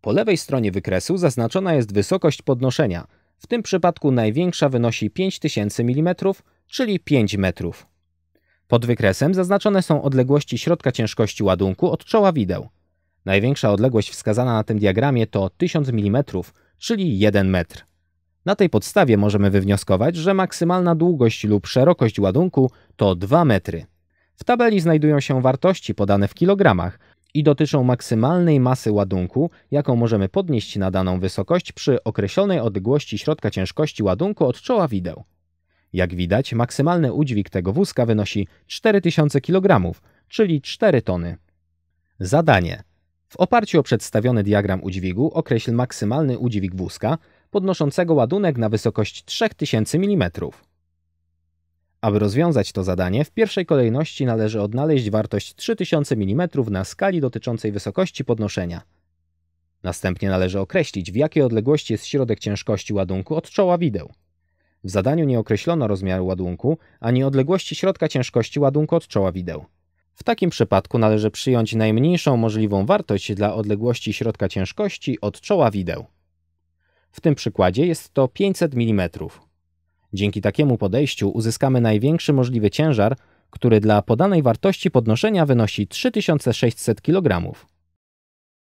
Po lewej stronie wykresu zaznaczona jest wysokość podnoszenia. W tym przypadku największa wynosi 5000 mm, czyli 5 metrów. Pod wykresem zaznaczone są odległości środka ciężkości ładunku od czoła wideł. Największa odległość wskazana na tym diagramie to 1000 mm, czyli 1 metr. Na tej podstawie możemy wywnioskować, że maksymalna długość lub szerokość ładunku to 2 metry. W tabeli znajdują się wartości podane w kilogramach, i dotyczą maksymalnej masy ładunku, jaką możemy podnieść na daną wysokość przy określonej odległości środka ciężkości ładunku od czoła wideł. Jak widać, maksymalny udźwig tego wózka wynosi 4000 kg, czyli 4 tony. Zadanie. W oparciu o przedstawiony diagram udźwigu określ maksymalny udźwig wózka podnoszącego ładunek na wysokość 3000 mm. Aby rozwiązać to zadanie, w pierwszej kolejności należy odnaleźć wartość 3000 mm na skali dotyczącej wysokości podnoszenia. Następnie należy określić, w jakiej odległości jest środek ciężkości ładunku od czoła wideł. W zadaniu nie określono rozmiaru ładunku ani odległości środka ciężkości ładunku od czoła wideł. W takim przypadku należy przyjąć najmniejszą możliwą wartość dla odległości środka ciężkości od czoła wideł. W tym przykładzie jest to 500 mm. Dzięki takiemu podejściu uzyskamy największy możliwy ciężar, który dla podanej wartości podnoszenia wynosi 3600 kg.